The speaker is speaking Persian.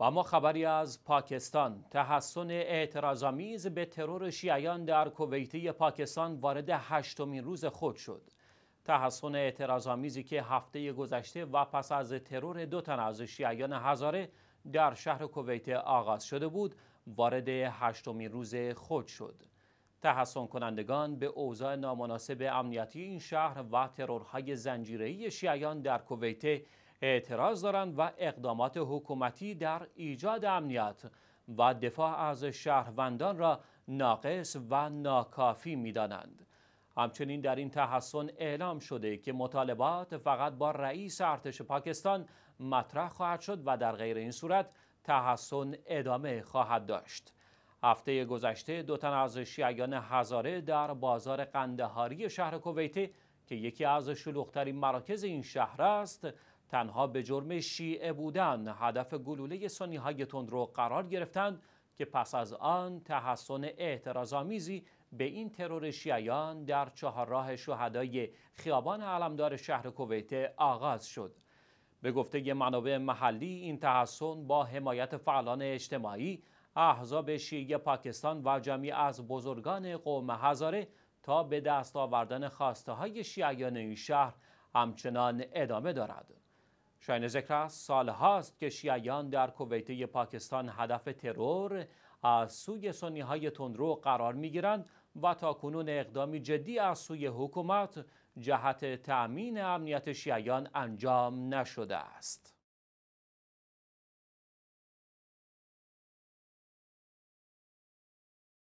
و ما خبری از پاکستان تحسن اعتراضامیز به ترور شیعیان در کویتی پاکستان وارد هشتمین روز خود شد تحسن اعتراضامیزی که هفته گذشته و پس از ترور دو تن از شیعیان هزاره در شهر کویت آغاز شده بود وارد هشتمین روز خود شد تحسن کنندگان به اوضاع نامناسب امنیتی این شهر و ترورهای زنجیره‌ای شیعیان در کویت اعتراض دارند و اقدامات حکومتی در ایجاد امنیت و دفاع از شهروندان را ناقص و ناکافی میدانند. همچنین در این تحسن اعلام شده که مطالبات فقط با رئیس ارتش پاکستان مطرح خواهد شد و در غیر این صورت تحسن ادامه خواهد داشت. هفته گذشته دو تن از شیعیان هزاره در بازار قندهاری شهر کویته که یکی از شلوغترین مراکز این شهر است تنها به جرم شیعه بودن هدف گلوله سنی های تندرو قرار گرفتند که پس از آن تحسن اعتراضآمیزی به این ترور شیعیان در چهارراه شهدای خیابان علمدار شهر کویت آغاز شد به گفته منابع محلی این تحسن با حمایت فعالان اجتماعی احزاب شیعه پاکستان و جمعی از بزرگان قوم هزاره تا به دست آوردن خواسته های شیعیان این شهر همچنان ادامه دارد شاین ذکر است سال هاست که شیعیان در کویت پاکستان هدف ترور از سوی سنی های تندرو قرار می گیرند و تا کنون اقدامی جدی از سوی حکومت جهت تأمین امنیت شیعیان انجام نشده است.